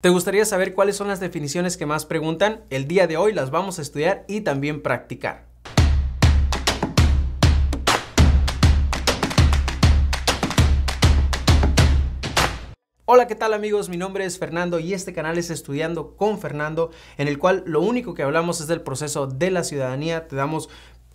¿Te gustaría saber cuáles son las definiciones que más preguntan? El día de hoy las vamos a estudiar y también practicar. Hola, ¿qué tal amigos? Mi nombre es Fernando y este canal es Estudiando con Fernando, en el cual lo único que hablamos es del proceso de la ciudadanía. Te damos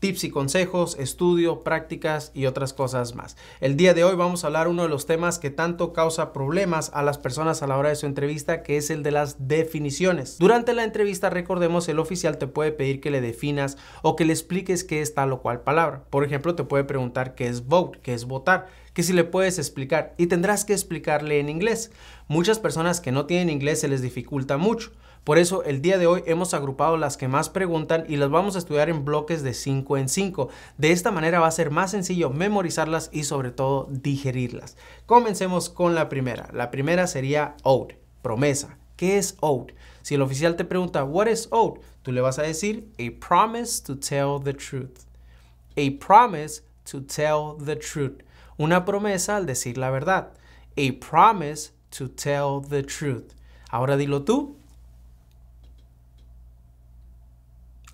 tips y consejos, estudio, prácticas y otras cosas más. El día de hoy vamos a hablar uno de los temas que tanto causa problemas a las personas a la hora de su entrevista, que es el de las definiciones. Durante la entrevista, recordemos, el oficial te puede pedir que le definas o que le expliques qué es tal o cual palabra. Por ejemplo, te puede preguntar qué es vote, qué es votar, que si le puedes explicar y tendrás que explicarle en inglés. Muchas personas que no tienen inglés se les dificulta mucho. Por eso el día de hoy hemos agrupado las que más preguntan y las vamos a estudiar en bloques de 5 en 5. De esta manera va a ser más sencillo memorizarlas y sobre todo digerirlas. Comencemos con la primera. La primera sería out promesa. ¿Qué es out Si el oficial te pregunta, what is out Tú le vas a decir, a promise to tell the truth. A promise to tell the truth. Una promesa al decir la verdad. A promise to tell the truth. Ahora dilo tú.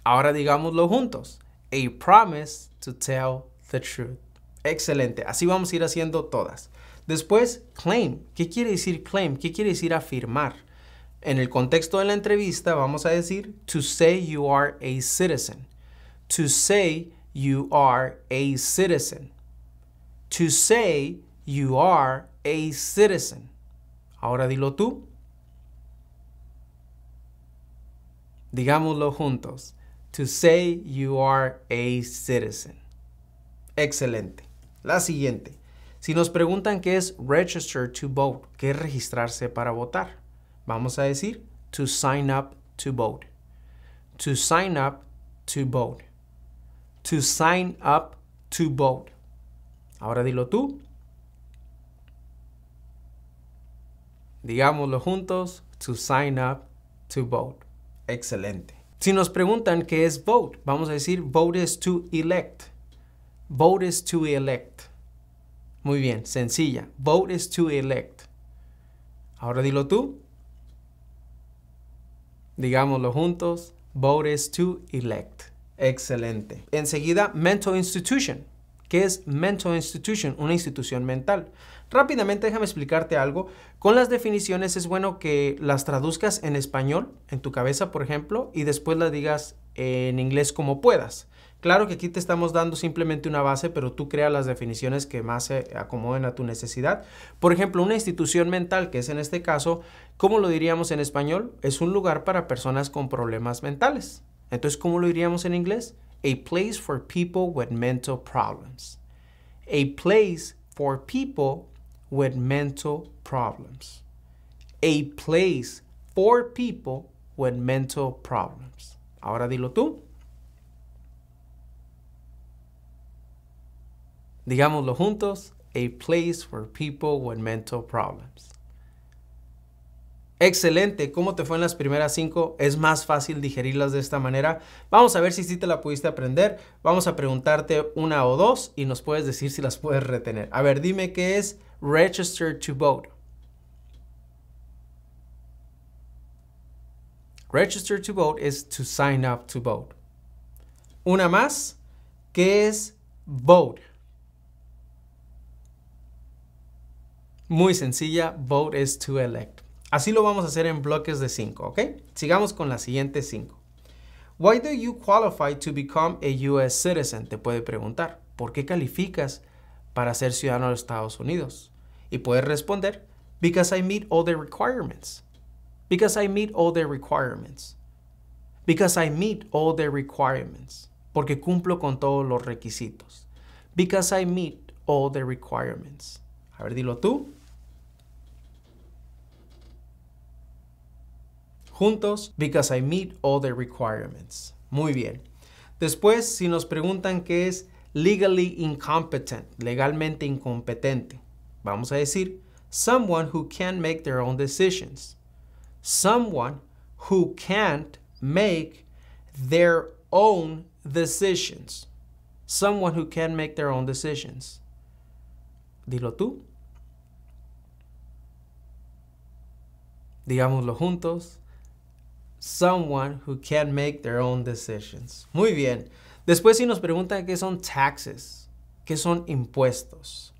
Ahora digámoslo juntos. A promise to tell the truth. Excelente. Así vamos a ir haciendo todas. Después, claim. ¿Qué quiere decir claim? ¿Qué quiere decir afirmar? En el contexto de la entrevista vamos a decir to say you are a citizen. To say you are a citizen. To say you are a citizen. Ahora dilo tú. Digámoslo juntos to say you are a citizen. Excelente. La siguiente. Si nos preguntan qué es register to vote, qué es registrarse para votar, vamos a decir to sign up to vote. To sign up to vote. To sign up to vote. Ahora dilo tú. Digámoslo juntos, to sign up to vote. Excelente. Si nos preguntan qué es vote, vamos a decir vote is to elect. Vote is to elect. Muy bien, sencilla. Vote is to elect. Ahora dilo tú. Digámoslo juntos. Vote is to elect. Excelente. Enseguida, mental institution que es mental institution, una institución mental. Rápidamente déjame explicarte algo. Con las definiciones es bueno que las traduzcas en español, en tu cabeza, por ejemplo, y después las digas en inglés como puedas. Claro que aquí te estamos dando simplemente una base, pero tú crea las definiciones que más se acomoden a tu necesidad. Por ejemplo, una institución mental, que es en este caso, ¿cómo lo diríamos en español? Es un lugar para personas con problemas mentales. Entonces, ¿cómo lo diríamos en inglés? a place for people with mental problems. A place for people with mental problems. A place for people with mental problems. Ahora dilo tú. Digámoslo juntos. A place for people with mental problems. Excelente, ¿cómo te fue en las primeras cinco? Es más fácil digerirlas de esta manera. Vamos a ver si sí te la pudiste aprender. Vamos a preguntarte una o dos y nos puedes decir si las puedes retener. A ver, dime qué es register to vote. Register to vote es to sign up to vote. Una más, ¿qué es vote? Muy sencilla, vote is to elect. Así lo vamos a hacer en bloques de 5, ¿ok? Sigamos con la siguiente cinco. Why do you qualify to become a US citizen? Te puede preguntar. ¿Por qué calificas para ser ciudadano de Estados Unidos? Y puedes responder, because I meet all the requirements. Because I meet all the requirements. Because I meet all the requirements. Porque cumplo con todos los requisitos. Because I meet all the requirements. A ver, dilo tú. juntos because I meet all the requirements. Muy bien. Después, si nos preguntan qué es legally incompetent, legalmente incompetente, vamos a decir someone who can't make their own decisions. Someone who can't make their own decisions. Someone who can't make their own decisions. Dilo tú. Digámoslo juntos. someone who can make their own decisions. Muy bien. Después si nos preguntan qué son taxes, qué son impuestos,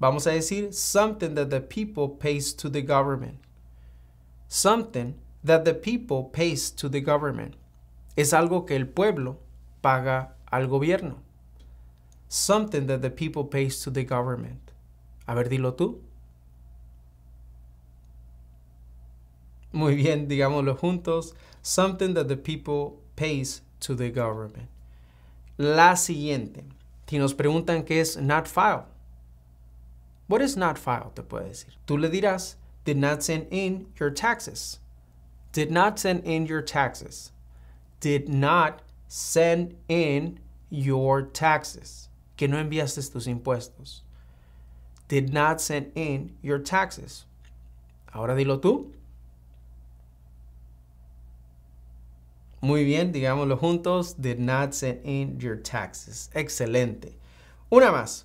vamos a decir something that the people pays to the government. Something that the people pays to the government. Es algo que el pueblo paga al gobierno. Something that the people pays to the government. A ver, dilo tú. Muy bien, digámoslo juntos. Something that the people pays to the government. La siguiente. Si nos preguntan qué es not filed. What is not filed? Te puede decir. Tú le dirás, did not send in your taxes. Did not send in your taxes. Did not send in your taxes. Que no enviaste tus impuestos. Did not send in your taxes. Ahora dilo tú. Muy bien, digámoslo juntos. Did not send in your taxes. Excelente. Una más.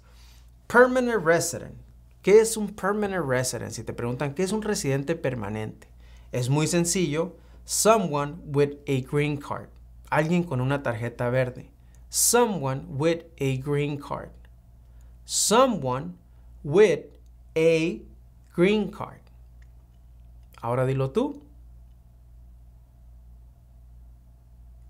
Permanent resident. ¿Qué es un permanent resident? Si te preguntan qué es un residente permanente, es muy sencillo. Someone with a green card. Alguien con una tarjeta verde. Someone with a green card. Someone with a green card. Ahora dilo tú.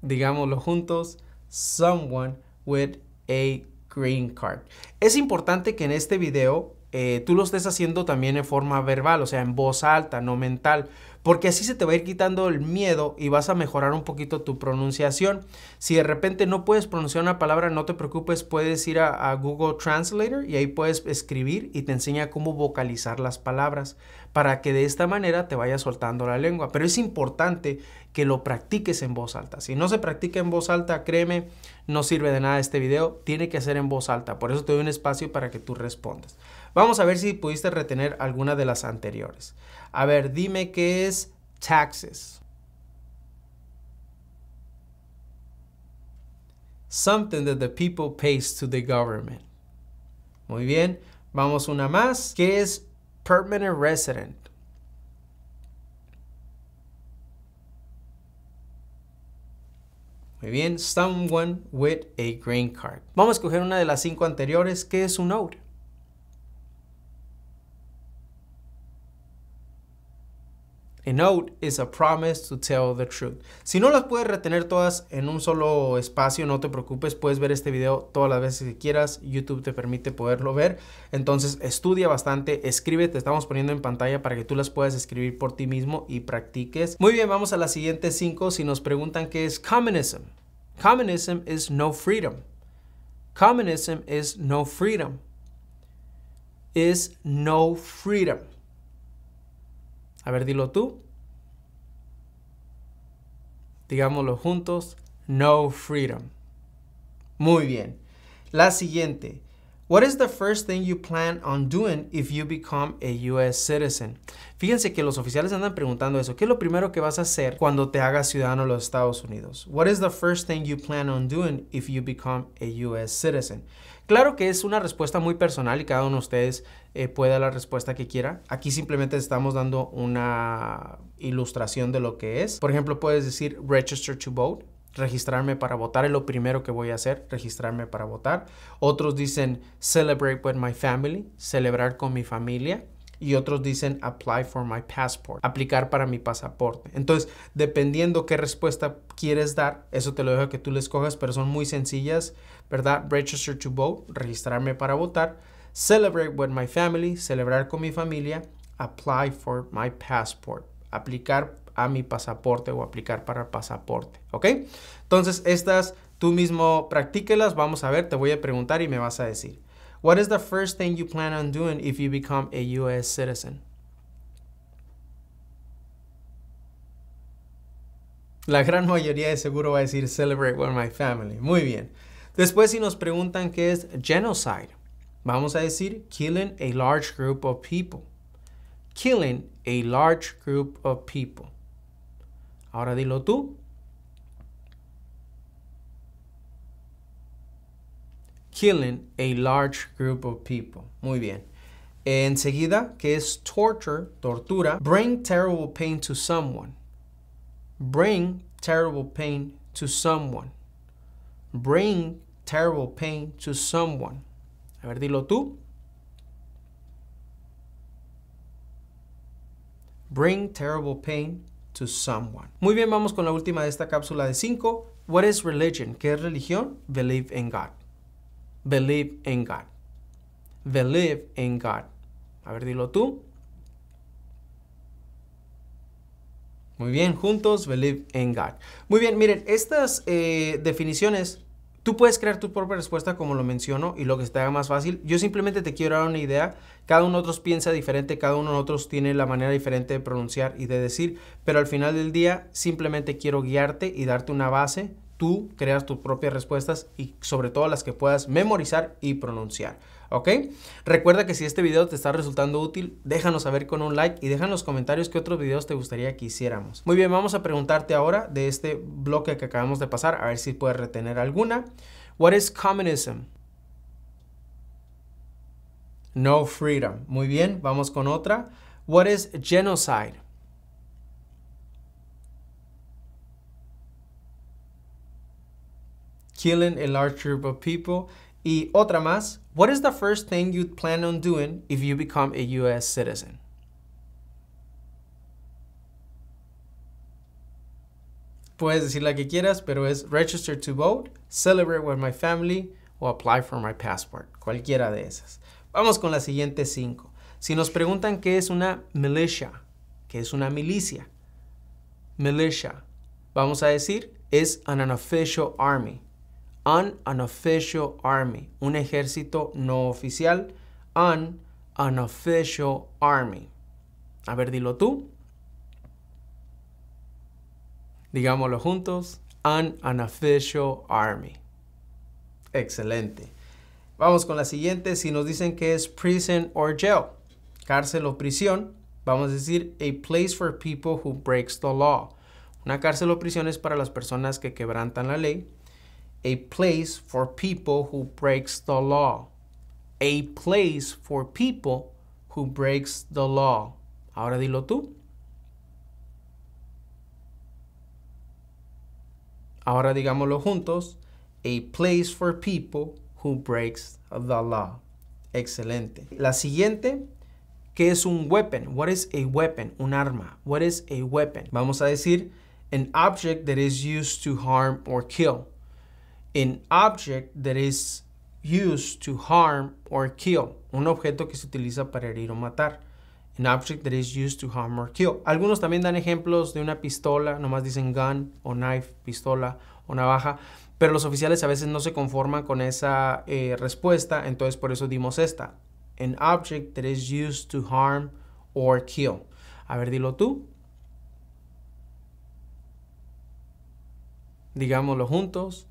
digámoslo juntos, someone with a green card. Es importante que en este video eh, tú lo estés haciendo también en forma verbal, o sea, en voz alta, no mental, porque así se te va a ir quitando el miedo y vas a mejorar un poquito tu pronunciación. Si de repente no puedes pronunciar una palabra, no te preocupes, puedes ir a, Google Translator y ahí puedes escribir y te enseña cómo vocalizar las palabras para que de esta manera te vaya soltando la lengua. Pero es importante que lo practiques en voz alta. Si no se practica en voz alta, créeme, no sirve de nada este video, tiene que ser en voz alta. Por eso te doy un espacio para que tú respondas. Vamos a ver si pudiste retener alguna de las anteriores. A ver, dime qué es taxes. Something that the people pays to the government. Muy bien, vamos una más. ¿Qué es permanent resident? Muy bien, someone with a green card. Vamos a escoger una de las cinco anteriores, que es un out. A note is a promise to tell the truth. Si no las puedes retener todas en un solo espacio, no te preocupes, puedes ver este video todas las veces que quieras. YouTube te permite poderlo ver. Entonces, estudia bastante, escribe, te estamos poniendo en pantalla para que tú las puedas escribir por ti mismo y practiques. Muy bien, vamos a las siguientes cinco. Si nos preguntan qué es communism, communism is no freedom. Communism is no freedom. Is no freedom. A ver, dilo tú. Digámoslo juntos. No freedom. Muy bien. La siguiente. What is the first thing you plan on doing if you become a US citizen? Fíjense que los oficiales andan preguntando eso. ¿Qué es lo primero que vas a hacer cuando te hagas ciudadano de los Estados Unidos? What is the first thing you plan on doing if you become a US citizen? Claro que es una respuesta muy personal y cada uno de ustedes eh, puede dar la respuesta que quiera. Aquí simplemente estamos dando una ilustración de lo que es. Por ejemplo, puedes decir register to vote, registrarme para votar es lo primero que voy a hacer, registrarme para votar. Otros dicen celebrate with my family, celebrar con mi familia y otros dicen apply for my passport, aplicar para mi pasaporte. Entonces, dependiendo qué respuesta quieres dar, eso te lo dejo que tú le escojas, pero son muy sencillas, ¿verdad? Register to vote, registrarme para votar, celebrate with my family, celebrar con mi familia, apply for my passport, aplicar a mi pasaporte o aplicar para pasaporte, ¿ok? Entonces, estas tú mismo practíquelas, vamos a ver, te voy a preguntar y me vas a decir. What is the first thing you plan on doing if you become a US citizen? La gran mayoría de seguro va a decir celebrate with my family. Muy bien. Después si nos preguntan qué es genocide, vamos a decir killing a large group of people. Killing a large group of people. Ahora dilo tú, killing a large group of people. Muy bien. Enseguida, que es torture, tortura, bring terrible pain to someone. Bring terrible pain to someone. Bring terrible pain to someone. A ver, dilo tú. Bring terrible pain to someone. Muy bien, vamos con la última de esta cápsula de cinco. What is religion? ¿Qué es religión? Believe in God. Believe in God. Believe in God. A ver, dilo tú. Muy bien, juntos, believe in God. Muy bien, miren, estas eh, definiciones, tú puedes crear tu propia respuesta como lo menciono y lo que te haga más fácil. Yo simplemente te quiero dar una idea. Cada uno de nosotros piensa diferente, cada uno de nosotros tiene la manera diferente de pronunciar y de decir, pero al final del día simplemente quiero guiarte y darte una base tú creas tus propias respuestas y sobre todo las que puedas memorizar y pronunciar. ¿Ok? Recuerda que si este video te está resultando útil, déjanos saber con un like y déjanos los comentarios qué otros videos te gustaría que hiciéramos. Muy bien, vamos a preguntarte ahora de este bloque que acabamos de pasar, a ver si puedes retener alguna. What is communism? No freedom. Muy bien, vamos con otra. What is genocide? killing a large group of people. Y otra más, what is the first thing you'd plan on doing if you become a US citizen? Puedes decir la que quieras, pero es register to vote, celebrate with my family o apply for my passport. Cualquiera de esas. Vamos con la siguiente cinco. Si nos preguntan qué es una militia, qué es una milicia, militia, vamos a decir es an unofficial army an unofficial army, un ejército no oficial, an unofficial army. A ver, dilo tú. Digámoslo juntos, an unofficial army. Excelente. Vamos con la siguiente, si nos dicen que es prison or jail, cárcel o prisión, vamos a decir a place for people who breaks the law. Una cárcel o prisión es para las personas que quebrantan la ley a place for people who breaks the law. A place for people who breaks the law. Ahora dilo tú. Ahora digámoslo juntos. A place for people who breaks the law. Excelente. La siguiente, ¿qué es un weapon? What is a weapon? Un arma. What is a weapon? Vamos a decir an object that is used to harm or kill an object that is used to harm or kill. Un objeto que se utiliza para herir o matar. An object that is used to harm or kill. Algunos también dan ejemplos de una pistola, nomás dicen gun o knife, pistola o navaja, pero los oficiales a veces no se conforman con esa eh, respuesta, entonces por eso dimos esta. An object that is used to harm or kill. A ver, dilo tú. Digámoslo juntos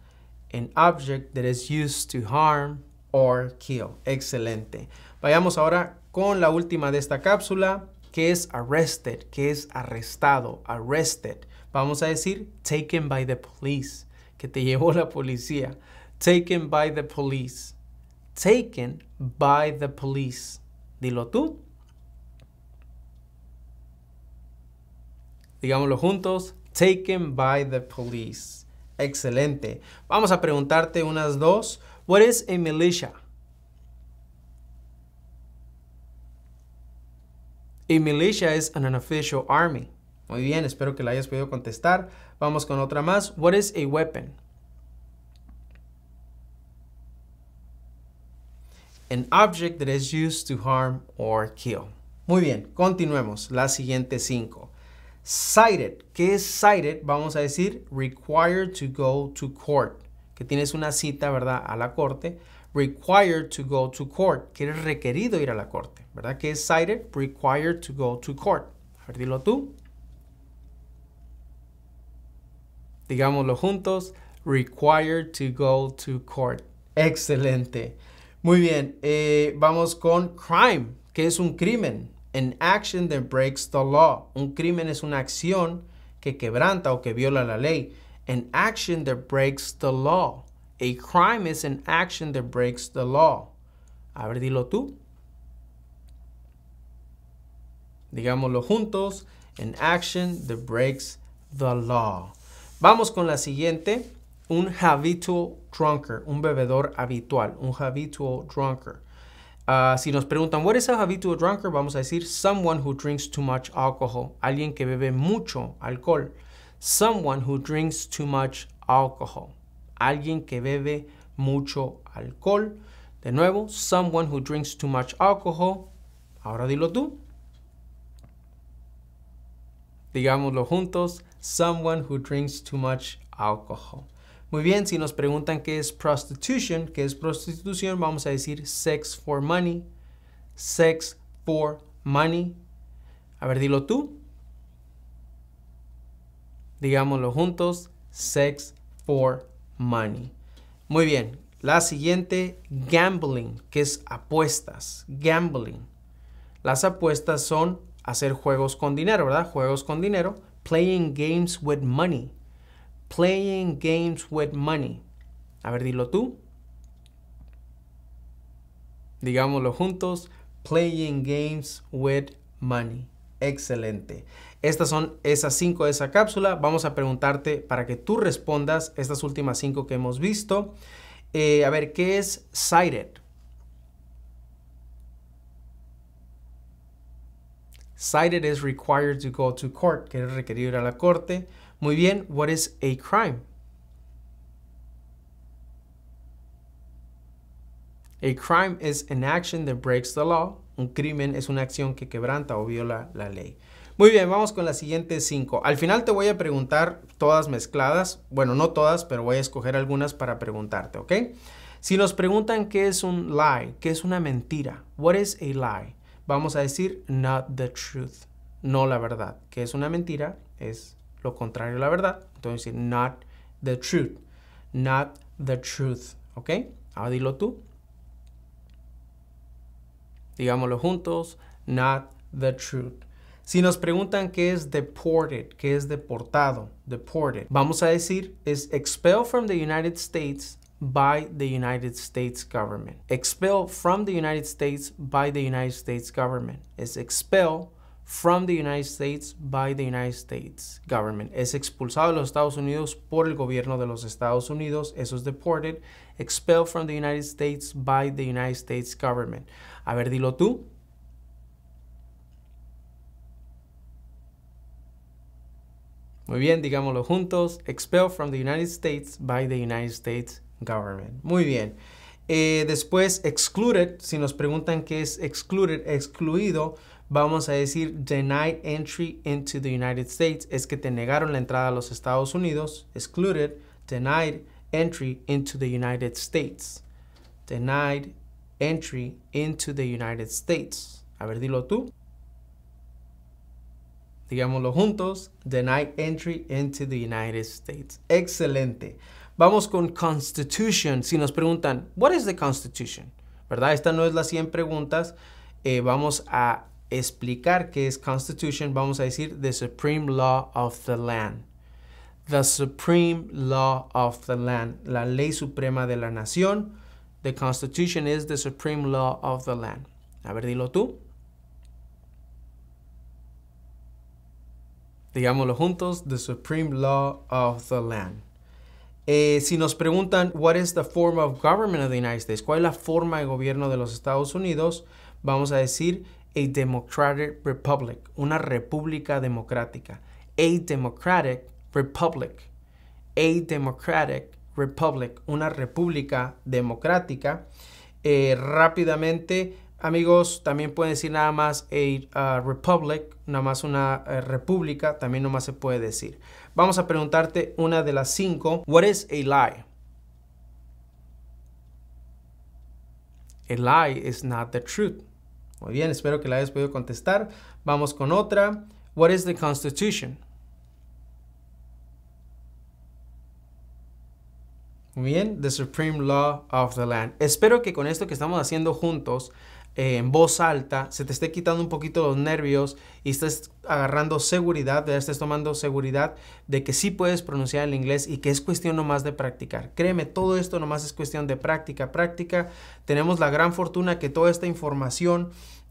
an object that is used to harm or kill. Excelente. Vayamos ahora con la última de esta cápsula, que es arrested, que es arrestado, arrested. Vamos a decir taken by the police, que te llevó la policía. Taken by the police. Taken by the police. Dilo tú. Digámoslo juntos. Taken by the police. Excelente. Vamos a preguntarte unas dos. What is a militia? A militia is an unofficial army. Muy bien, espero que la hayas podido contestar. Vamos con otra más. What is a weapon? An object that is used to harm or kill. Muy bien, continuemos. La siguiente cinco. Cited. ¿Qué es cited? Vamos a decir required to go to court. Que tienes una cita, ¿verdad? A la corte. Required to go to court. Que eres requerido ir a la corte. ¿Verdad? ¿Qué es cited? Required to go to court. A ver, dilo tú. Digámoslo juntos. Required to go to court. Excelente. Muy bien. Eh, vamos con crime. ¿Qué es un crimen? An action that breaks the law. Un crimen es una acción que quebranta o que viola la ley. An action that breaks the law. A crime is an action that breaks the law. A ver, dilo tú. Digámoslo juntos. An action that breaks the law. Vamos con la siguiente. Un habitual drunker. Un bebedor habitual. Un habitual drunker. Ah, si nos preguntan, what is a habitual drunker? Vamos a decir, someone who drinks too much alcohol. Alguien que bebe mucho alcohol. Someone who drinks too much alcohol. Alguien que bebe mucho alcohol. De nuevo, someone who drinks too much alcohol. Ahora dilo tú. Digámoslo juntos. Someone who drinks too much alcohol. Muy bien, si nos preguntan qué es prostitution, qué es prostitución, vamos a decir sex for money, sex for money. A ver, dilo tú. Digámoslo juntos, sex for money. Muy bien, la siguiente, gambling, que es apuestas, gambling. Las apuestas son hacer juegos con dinero, ¿verdad? Juegos con dinero, playing games with money. Playing games with money. A ver, dilo tú. Digámoslo juntos. Playing games with money. Excelente. Estas son esas cinco de esa cápsula. Vamos a preguntarte para que tú respondas estas últimas cinco que hemos visto. Eh, a ver, ¿qué es cited? Cited is required to go to court, que es requerido ir a la corte. Muy bien, what is a crime? A crime is an action that breaks the law. Un crimen es una acción que quebranta o viola la ley. Muy bien, vamos con las siguientes cinco. Al final te voy a preguntar todas mezcladas. Bueno, no todas, pero voy a escoger algunas para preguntarte, ¿ok? Si nos preguntan qué es un lie, qué es una mentira, what is a lie? Vamos a decir not the truth, no la verdad. ¿Qué es una mentira? Es lo contrario a la verdad. Entonces, not the truth. Not the truth. ¿Ok? Ahora dilo tú. Digámoslo juntos. Not the truth. Si nos preguntan qué es deported, qué es deportado, deported, vamos a decir es expelled from the United States by the United States government. Expelled from the United States by the United States government. Es expelled from the United States by the United States government. Es expulsado de los Estados Unidos por el gobierno de los Estados Unidos. Eso es deported. Expelled from the United States by the United States government. A ver, dilo tú. Muy bien, digámoslo juntos. Expelled from the United States by the United States government. Muy bien. Eh, después, excluded. Si nos preguntan qué es excluded, excluido vamos a decir denied entry into the United States, es que te negaron la entrada a los Estados Unidos, excluded, denied entry into the United States. Denied entry into the United States. A ver, dilo tú. Digámoslo juntos. Denied entry into the United States. Excelente. Vamos con Constitution. Si nos preguntan, what is the Constitution? ¿Verdad? Esta no es las 100 preguntas. Eh, vamos a explicar qué es Constitution, vamos a decir the Supreme Law of the Land. The Supreme Law of the Land, la ley suprema de la nación. The Constitution is the Supreme Law of the Land. A ver, dilo tú. Digámoslo juntos, the Supreme Law of the Land. Eh, si nos preguntan, what is the form of government of the United States? ¿Cuál es la forma de gobierno de los Estados Unidos? Vamos a decir a democratic republic, una república democrática. A democratic republic, a democratic republic, una república democrática. Eh, rápidamente, amigos, también pueden decir nada más a republic, nada más una eh, república, también nomás se puede decir. Vamos a preguntarte una de las cinco. What is a lie? A lie is not the truth. Muy bien, espero que la hayas podido contestar. Vamos con otra. What is the Constitution? Muy bien, the supreme law of the land. Espero que con esto que estamos haciendo juntos en voz alta, se te esté quitando un poquito los nervios y estés agarrando seguridad, estés tomando seguridad de que sí puedes pronunciar el inglés y que es cuestión nomás de practicar. Créeme, todo esto nomás es cuestión de práctica, práctica. Tenemos la gran fortuna que toda esta información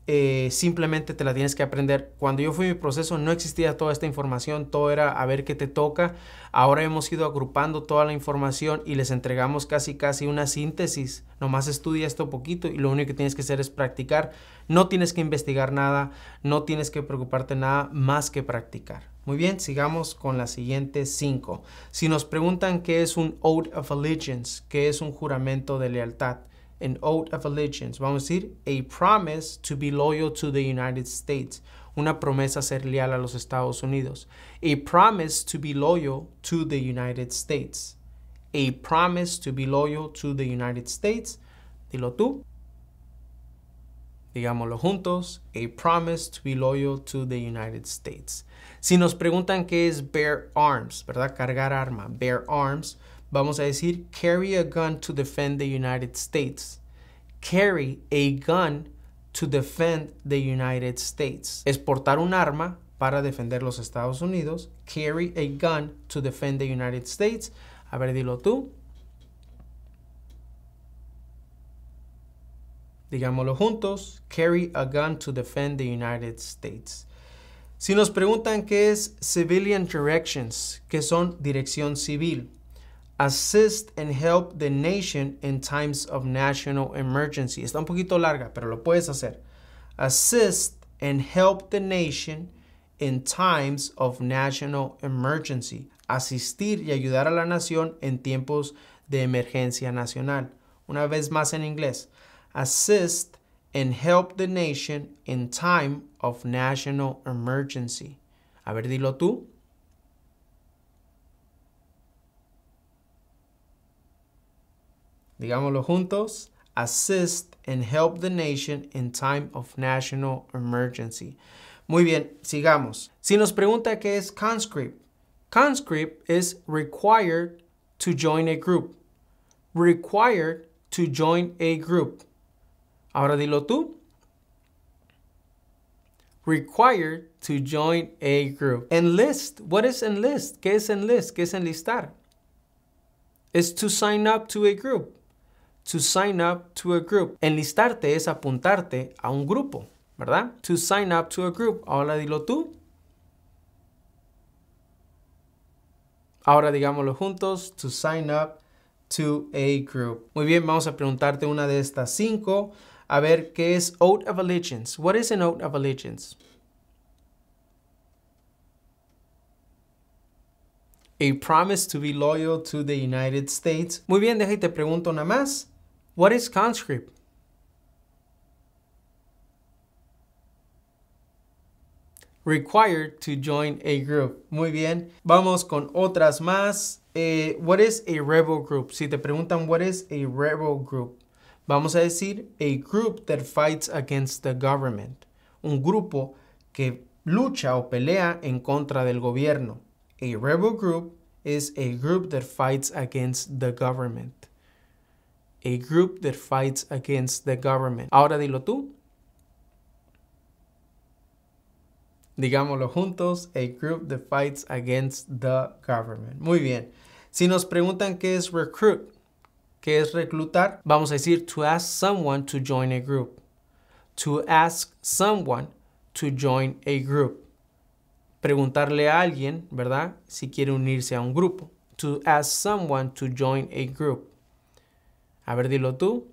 eh, simplemente te la tienes que aprender. Cuando yo fui mi proceso no existía toda esta información, todo era a ver qué te toca. Ahora hemos ido agrupando toda la información y les entregamos casi casi una síntesis. Nomás estudia esto poquito y lo único que tienes que hacer es practicar. No tienes que investigar nada, no tienes que preocuparte nada más que practicar. Muy bien, sigamos con la siguiente 5 Si nos preguntan qué es un Oath of Allegiance, qué es un juramento de lealtad, an oath of allegiance. Vamos a decir, a promise to be loyal to the United States. Una promesa a ser leal a los Estados Unidos. A promise to be loyal to the United States. A promise to be loyal to the United States. Dilo tú. Digámoslo juntos. A promise to be loyal to the United States. Si nos preguntan qué es bear arms, ¿verdad? Cargar arma. Bear arms Vamos a decir, carry a gun to defend the United States. Carry a gun to defend the United States. Exportar un arma para defender los Estados Unidos. Carry a gun to defend the United States. A ver, dilo tú. Digámoslo juntos. Carry a gun to defend the United States. Si nos preguntan qué es civilian directions, que son dirección civil, assist and help the nation in times of national emergency. Está un poquito larga, pero lo puedes hacer. Assist and help the nation in times of national emergency. Asistir y ayudar a la nación en tiempos de emergencia nacional. Una vez más en inglés. Assist and help the nation in time of national emergency. A ver, dilo tú. Digámoslo juntos. Assist and help the nation in time of national emergency. Muy bien, sigamos. Si nos pregunta qué es conscript, conscript is required to join a group. Required to join a group. Ahora dilo tú. Required to join a group. Enlist. What is enlist? ¿Qué es enlist? ¿Qué es enlistar? It's to sign up to a group. To sign up to a group. Enlistarte es apuntarte a un grupo, ¿verdad? To sign up to a group. Ahora dilo tú. Ahora digámoslo juntos. To sign up to a group. Muy bien, vamos a preguntarte una de estas cinco. A ver, ¿qué es Oath of Allegiance? What is an Oath of Allegiance? A promise to be loyal to the United States. Muy bien, te pregunto nada más. What is conscript? Required to join a group. Muy bien. Vamos con otras más. Eh, what is a rebel group? Si te preguntan what is a rebel group, vamos a decir a group that fights against the government. Un grupo que lucha o pelea en contra del gobierno. A rebel group is a group that fights against the government a group that fights against the government. Ahora dilo tú. Digámoslo juntos, a group that fights against the government. Muy bien. Si nos preguntan qué es recruit, qué es reclutar, vamos a decir to ask someone to join a group. To ask someone to join a group. Preguntarle a alguien, ¿verdad? Si quiere unirse a un grupo. To ask someone to join a group. A ver, dilo tú.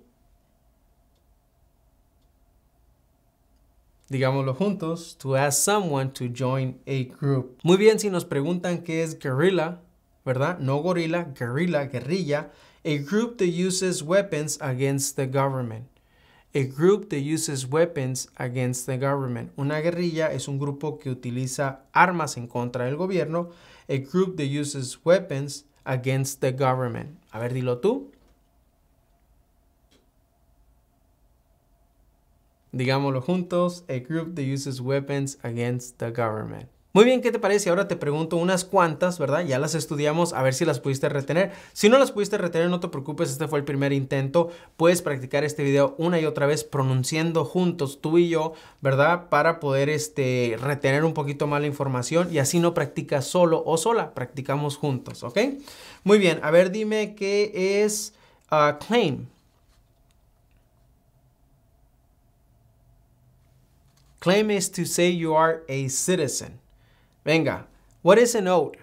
Digámoslo juntos, to ask someone to join a group. Muy bien, si nos preguntan qué es guerrilla, ¿verdad? No gorila, guerrilla, guerrilla. A group that uses weapons against the government. A group that uses weapons against the government. Una guerrilla es un grupo que utiliza armas en contra del gobierno. A group that uses weapons against the government. A ver, dilo tú. digámoslo juntos, a group that uses weapons against the government. Muy bien, ¿qué te parece? Ahora te pregunto unas cuantas, ¿verdad? Ya las estudiamos, a ver si las pudiste retener. Si no las pudiste retener, no te preocupes, este fue el primer intento. Puedes practicar este video una y otra vez pronunciando juntos, tú y yo, ¿verdad? Para poder este, retener un poquito más la información y así no practicas solo o sola, practicamos juntos, ¿ok? Muy bien, a ver, dime qué es a ah, claim. Claim is to say you are a citizen. Venga, what is an oath?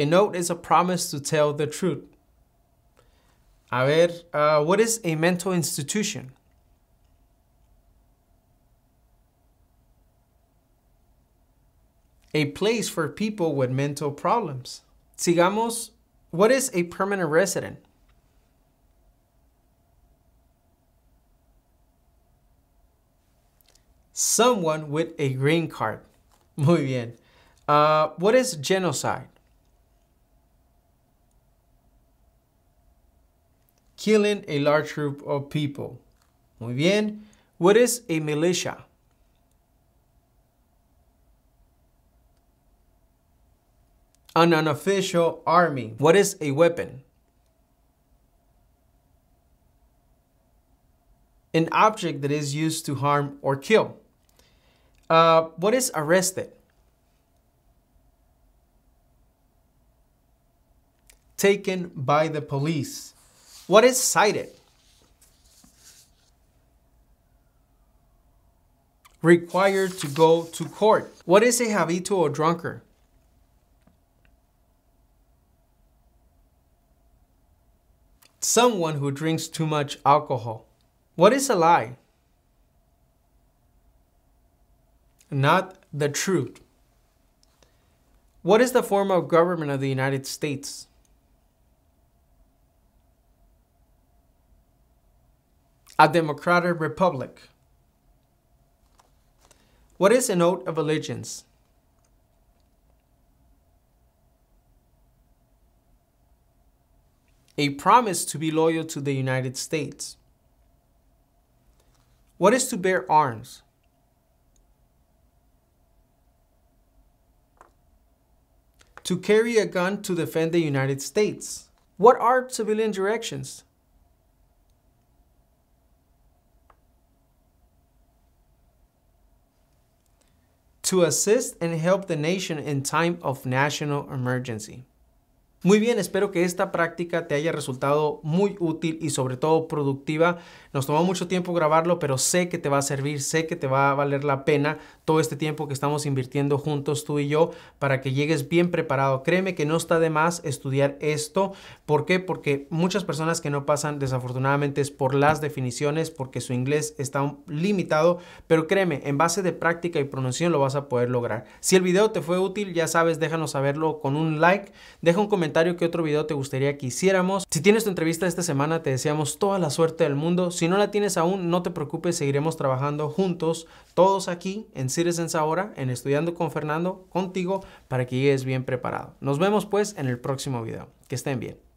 An note is a promise to tell the truth. A ver, uh, what is a mental institution? A place for people with mental problems. Sigamos, what is a permanent resident? Someone with a green card. Muy bien. Uh, what is genocide? Killing a large group of people. Muy bien. What is a militia? An unofficial army. What is a weapon? An object that is used to harm or kill. Uh, what is arrested? Taken by the police. What is cited? Required to go to court. What is a habitual or drunkard? Someone who drinks too much alcohol. What is a lie? not the truth. What is the form of government of the United States? A democratic republic. What is an oath of allegiance? A promise to be loyal to the United States. What is to bear arms? to carry a gun to defend the United States. What are civilian directions? To assist and help the nation in time of national emergency. Muy bien, espero que esta práctica te haya resultado muy útil y sobre todo productiva. Nos tomó mucho tiempo grabarlo, pero sé que te va a servir, sé que te va a valer la pena todo este tiempo que estamos invirtiendo juntos tú y yo para que llegues bien preparado. Créeme que no está de más estudiar esto. ¿Por qué? Porque muchas personas que no pasan desafortunadamente es por las definiciones, porque su inglés está limitado, pero créeme, en base de práctica y pronunciación lo vas a poder lograr. Si el video te fue útil, ya sabes, déjanos saberlo con un like, deja un comentario qué otro video te gustaría que hiciéramos. Si tienes tu entrevista esta semana, te deseamos toda la suerte del mundo. Si no la tienes aún, no te preocupes, seguiremos trabajando juntos, todos aquí en Citizens Ahora, en Estudiando con Fernando, contigo, para que llegues bien preparado. Nos vemos pues en el próximo video. Que estén bien.